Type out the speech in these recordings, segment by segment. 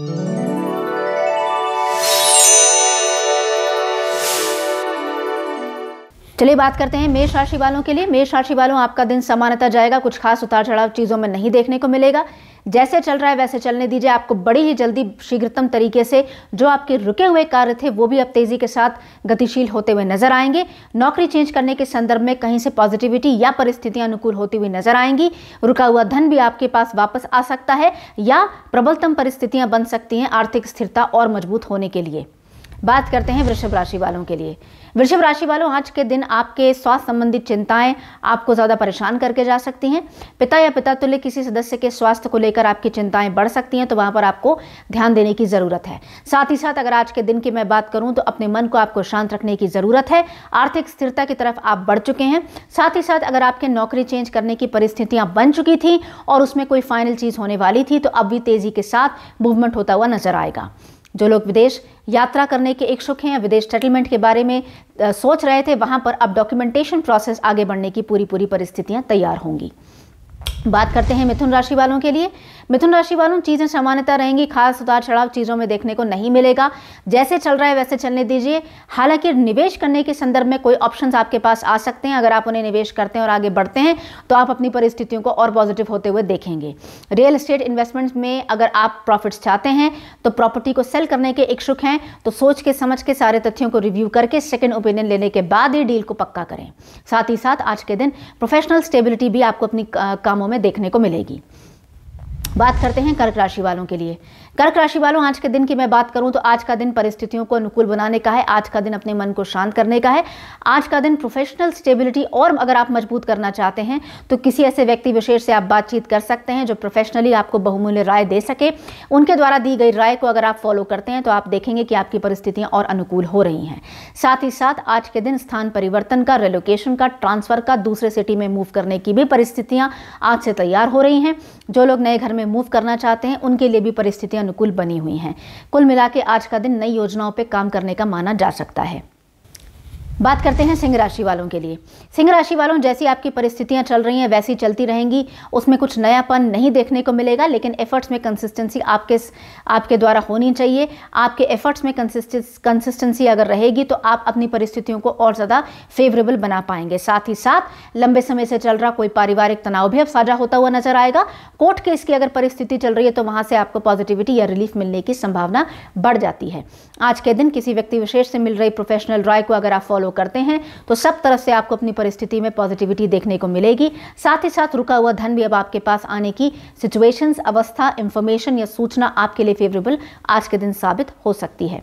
Mm-hmm. चलिए बात करते हैं मेष राशि वालों के लिए मेष राशि वालों आपका दिन समानता जाएगा कुछ खास उतार चढ़ाव चीज़ों में नहीं देखने को मिलेगा जैसे चल रहा है वैसे चलने दीजिए आपको बड़ी ही जल्दी शीघ्रतम तरीके से जो आपके रुके हुए कार्य थे वो भी अब तेज़ी के साथ गतिशील होते हुए नजर आएंगे नौकरी चेंज करने के संदर्भ में कहीं से पॉजिटिविटी या परिस्थितियां अनुकूल होती हुई नजर आएंगी रुका हुआ धन भी आपके पास वापस आ सकता है या प्रबलतम परिस्थितियाँ बन सकती हैं आर्थिक स्थिरता और मजबूत होने के लिए बात करते हैं वृषभ राशि वालों के लिए वृषभ राशि वालों आज के दिन आपके स्वास्थ्य संबंधित चिंताएं आपको ज़्यादा परेशान करके जा सकती हैं पिता या पिता तुल्य किसी सदस्य के स्वास्थ्य को लेकर आपकी चिंताएं बढ़ सकती हैं तो वहां पर आपको ध्यान देने की ज़रूरत है साथ ही साथ अगर आज के दिन की मैं बात करूँ तो अपने मन को आपको शांत रखने की ज़रूरत है आर्थिक स्थिरता की तरफ आप बढ़ चुके हैं साथ ही साथ अगर आपके नौकरी चेंज करने की परिस्थितियां बन चुकी थी और उसमें कोई फाइनल चीज़ होने वाली थी तो अब भी तेज़ी के साथ मूवमेंट होता हुआ नजर आएगा जो लोग विदेश यात्रा करने के इच्छुक हैं विदेश सेटलमेंट के बारे में सोच रहे थे वहां पर अब डॉक्यूमेंटेशन प्रोसेस आगे बढ़ने की पूरी पूरी परिस्थितियां तैयार होंगी बात करते हैं मिथुन राशि वालों के लिए मिथुन राशि वालों चीज़ें सामान्यता रहेंगी खास उतार चढ़ाव चीज़ों में देखने को नहीं मिलेगा जैसे चल रहा है वैसे चलने दीजिए हालांकि निवेश करने के संदर्भ में कोई ऑप्शन आपके पास आ सकते हैं अगर आप उन्हें निवेश करते हैं और आगे बढ़ते हैं तो आप अपनी परिस्थितियों को और पॉजिटिव होते हुए देखेंगे रियल इस्टेट इन्वेस्टमेंट में अगर आप प्रॉफिट्स चाहते हैं तो प्रॉपर्टी को सेल करने के इच्छुक हैं तो सोच के समझ के सारे तथ्यों को रिव्यू करके सेकेंड ओपिनियन लेने के बाद ही डील को पक्का करें साथ ही साथ आज के दिन प्रोफेशनल स्टेबिलिटी भी आपको अपनी कामों में देखने को मिलेगी बात करते हैं कर्क राशि वालों के लिए कर्क राशि वालों आज के दिन की मैं बात करूं तो आज का दिन परिस्थितियों को अनुकूल बनाने का है आज का दिन अपने मन को शांत करने का है आज का दिन प्रोफेशनल स्टेबिलिटी और अगर आप मजबूत करना चाहते हैं तो किसी ऐसे व्यक्ति विशेष से आप बातचीत कर सकते हैं जो प्रोफेशनली आपको बहुमूल्य राय दे सके उनके द्वारा दी गई राय को अगर आप फॉलो करते हैं तो आप देखेंगे कि आपकी परिस्थितियाँ और अनुकूल हो रही हैं साथ ही साथ आज के दिन स्थान परिवर्तन का रेलोकेशन का ट्रांसफर का दूसरे सिटी में मूव करने की भी परिस्थितियां आज से तैयार हो रही हैं जो लोग नए घर में मूव करना चाहते हैं उनके लिए भी परिस्थितियां अनुकूल बनी हुई हैं कुल मिला आज का दिन नई योजनाओं पर काम करने का माना जा सकता है बात करते हैं सिंह राशि वालों के लिए सिंह राशि वालों जैसी आपकी परिस्थितियां चल रही हैं वैसी चलती रहेंगी उसमें कुछ नयापन नहीं देखने को मिलेगा लेकिन एफर्ट्स में कंसिस्टेंसी आपके आपके द्वारा होनी चाहिए आपके एफर्ट्स में कंसिस्टेंसी अगर रहेगी तो आप अपनी परिस्थितियों को और ज़्यादा फेवरेबल बना पाएंगे साथ ही साथ लंबे समय से चल रहा कोई पारिवारिक तनाव भी अब साझा होता हुआ नजर आएगा कोर्ट केस की अगर परिस्थिति चल रही है तो वहाँ से आपको पॉजिटिविटी या रिलीफ मिलने की संभावना बढ़ जाती है आज के दिन किसी व्यक्ति विशेष से मिल रही प्रोफेशनल राय को अगर आप फॉलो फॉलो करते हैं तो सब तरफ से आपको अपनी परिस्थिति में पॉजिटिविटी देखने को मिलेगी साथ ही साथ रुका हुआ धन भी अब आपके पास आने की सिचुएशंस अवस्था इंफॉर्मेशन या सूचना आपके लिए फेवरेबल आज के दिन साबित हो सकती है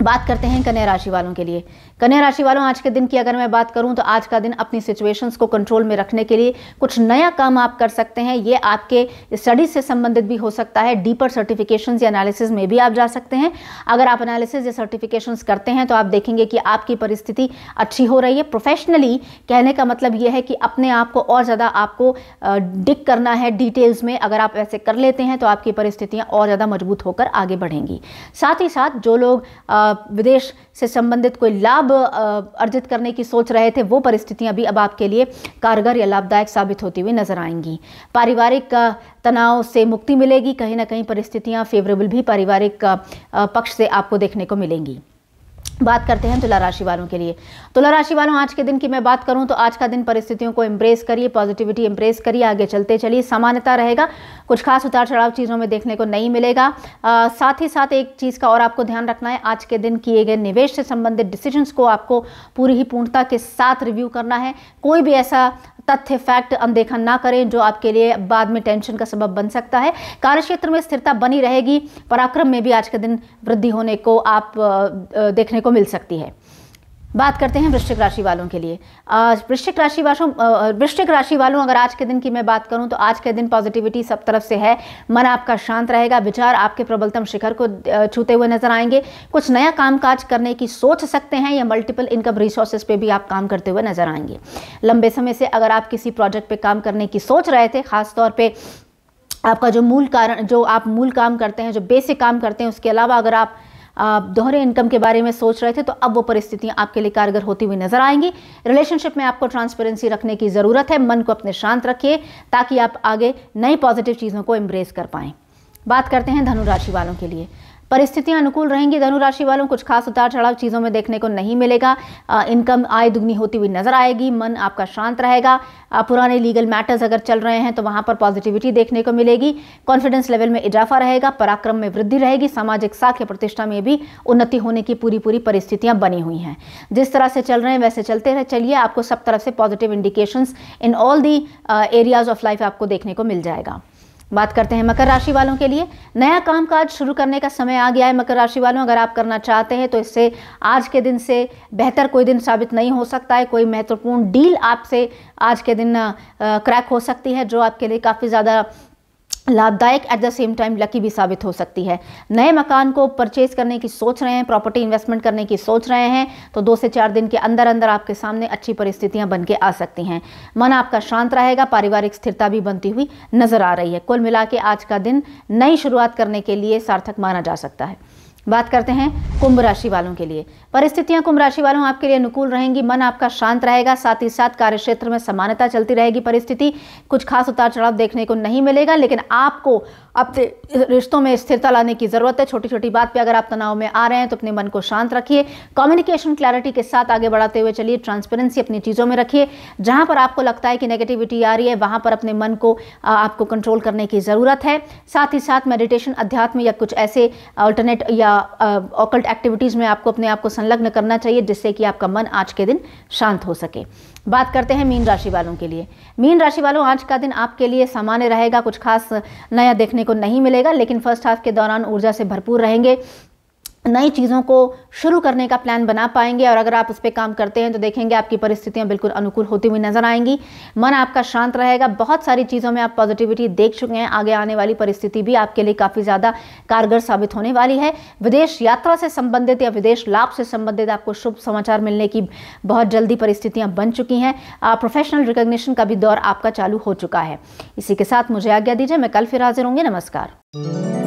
बात करते हैं कन्या राशि वालों के लिए कन्या राशि वालों आज के दिन की अगर मैं बात करूं तो आज का दिन अपनी सिचुएशंस को कंट्रोल में रखने के लिए कुछ नया काम आप कर सकते हैं ये आपके स्टडीज से संबंधित भी हो सकता है डीपर सर्टिफिकेशन या एनालिसिस में भी आप जा सकते हैं अगर आप एनालिसिस या सर्टिफिकेशन करते हैं तो आप देखेंगे कि आपकी परिस्थिति अच्छी हो रही है प्रोफेशनली कहने का मतलब यह है कि अपने आप को और ज़्यादा आपको डिक करना है डिटेल्स में अगर आप ऐसे कर लेते हैं तो आपकी परिस्थितियाँ और ज़्यादा मजबूत होकर आगे बढ़ेंगी साथ ही साथ जो लोग विदेश से संबंधित कोई लाभ अर्जित करने की सोच रहे थे वो परिस्थितियां भी अब आपके लिए कारगर या लाभदायक साबित होती हुई नजर आएंगी पारिवारिक तनाव से मुक्ति मिलेगी कहीं ना कहीं परिस्थितियां फेवरेबल भी पारिवारिक पक्ष से आपको देखने को मिलेंगी बात करते हैं तुला राशि वालों के लिए तुला राशि वालों आज के दिन की मैं बात करूं तो आज का दिन परिस्थितियों को एम्ब्रेस करिए पॉजिटिविटी एम्ब्रेस करिए आगे चलते चलिए सामान्यता रहेगा कुछ खास उतार चढ़ाव चीज़ों में देखने को नहीं मिलेगा आ, साथ ही साथ एक चीज़ का और आपको ध्यान रखना है आज के दिन किए गए निवेश से संबंधित डिसीजन को आपको पूरी ही पूर्णता के साथ रिव्यू करना है कोई भी ऐसा तथ्य फैक्ट अनदेखा ना करें जो आपके लिए बाद में टेंशन का सबब बन सकता है कार्यक्षेत्र में स्थिरता बनी रहेगी पराक्रम में भी आज के दिन वृद्धि होने को आप देखने देखने को मिल सकती है बात करते हैं वृश्चिक राशि वालों के लिए आज वृश्चिक राशि वालों वृश्चिक राशि वालों अगर आज के दिन की मैं बात करूं तो आज के दिन पॉजिटिविटी सब तरफ से है मन आपका शांत रहेगा विचार आपके प्रबलतम शिखर को छूते हुए नजर आएंगे कुछ नया काम काज करने की सोच सकते हैं या मल्टीपल इनकम रिसोर्सेज पे भी आप काम करते हुए नजर आएंगे लंबे समय से अगर आप किसी प्रोजेक्ट पर काम करने की सोच रहे थे खासतौर पर आपका जो मूल कारण जो आप मूल काम करते हैं जो बेसिक काम करते हैं उसके अलावा अगर आप दोहरे इनकम के बारे में सोच रहे थे तो अब वो परिस्थितियां आपके लिए कारगर होती हुई नजर आएंगी रिलेशनशिप में आपको ट्रांसपेरेंसी रखने की ज़रूरत है मन को अपने शांत रखिए ताकि आप आगे नई पॉजिटिव चीज़ों को एम्ब्रेस कर पाए बात करते हैं धनुराशि वालों के लिए परिस्थितियां अनुकूल रहेंगी धनुराशि वालों कुछ खास उतार चढ़ाव चीज़ों में देखने को नहीं मिलेगा इनकम आय दुगनी होती हुई नजर आएगी मन आपका शांत रहेगा पुराने लीगल मैटर्स अगर चल रहे हैं तो वहाँ पर पॉजिटिविटी देखने को मिलेगी कॉन्फिडेंस लेवल में इजाफा रहेगा पराक्रम में वृद्धि रहेगी सामाजिक साख्य प्रतिष्ठा में भी उन्नति होने की पूरी पूरी परिस्थितियाँ बनी हुई हैं जिस तरह से चल रहे हैं वैसे चलते रहे चलिए आपको सब तरफ से positive indications in all the areas of life आपको देखने को मिल जाएगा बात करते हैं मकर राशि वालों के लिए नया कामकाज शुरू करने का समय आ गया है मकर राशि वालों अगर आप करना चाहते हैं तो इससे आज के दिन से बेहतर कोई दिन साबित नहीं हो सकता है कोई महत्वपूर्ण डील आपसे आज के दिन क्रैक हो सकती है जो आपके लिए काफ़ी ज़्यादा लाभदायक at the same time lucky भी साबित हो सकती है नए मकान को परचेज करने की सोच रहे हैं प्रॉपर्टी इन्वेस्टमेंट करने की सोच रहे हैं तो दो से चार दिन के अंदर अंदर आपके सामने अच्छी परिस्थितियां बन के आ सकती हैं मन आपका शांत रहेगा पारिवारिक स्थिरता भी बनती हुई नजर आ रही है कुल मिला के आज का दिन नई शुरुआत करने के लिए सार्थक माना जा सकता है बात करते हैं कुंभ राशि वालों के लिए परिस्थितियां कुंभ राशि वालों आपके लिए अनुकूल रहेंगी मन आपका शांत रहेगा साथ ही साथ कार्य क्षेत्र में समानता चलती रहेगी परिस्थिति कुछ खास उतार चढ़ाव देखने को नहीं मिलेगा लेकिन आपको अपने रिश्तों में स्थिरता लाने की ज़रूरत है छोटी छोटी बात पे अगर आप तनाव में आ रहे हैं तो अपने मन को शांत रखिए कम्युनिकेशन क्लैरिटी के साथ आगे बढ़ाते हुए चलिए ट्रांसपेरेंसी अपनी चीज़ों में रखिए जहां पर आपको लगता है कि नेगेटिविटी आ रही है वहां पर अपने मन को आपको कंट्रोल करने की ज़रूरत है साथ ही साथ मेडिटेशन अध्यात्म या कुछ ऐसे अल्टरनेट या ओकल्ट एक्टिविटीज़ में आपको अपने आप को संलग्न करना चाहिए जिससे कि आपका मन आज के दिन शांत हो सके बात करते हैं मीन राशि वालों के लिए मीन राशि वालों आज का दिन आपके लिए सामान्य रहेगा कुछ खास नया देखने को नहीं मिलेगा लेकिन फर्स्ट हाफ के दौरान ऊर्जा से भरपूर रहेंगे नई चीज़ों को शुरू करने का प्लान बना पाएंगे और अगर आप उस पर काम करते हैं तो देखेंगे आपकी परिस्थितियां बिल्कुल अनुकूल होती हुई नजर आएंगी मन आपका शांत रहेगा बहुत सारी चीज़ों में आप पॉजिटिविटी देख चुके हैं आगे आने वाली परिस्थिति भी आपके लिए काफ़ी ज़्यादा कारगर साबित होने वाली है विदेश यात्रा से संबंधित या विदेश लाभ से संबंधित आपको शुभ समाचार मिलने की बहुत जल्दी परिस्थितियाँ बन चुकी हैं प्रोफेशनल रिकग्निशन का भी दौर आपका चालू हो चुका है इसी के साथ मुझे आज्ञा दीजिए मैं कल फिर हाजिर होंगी नमस्कार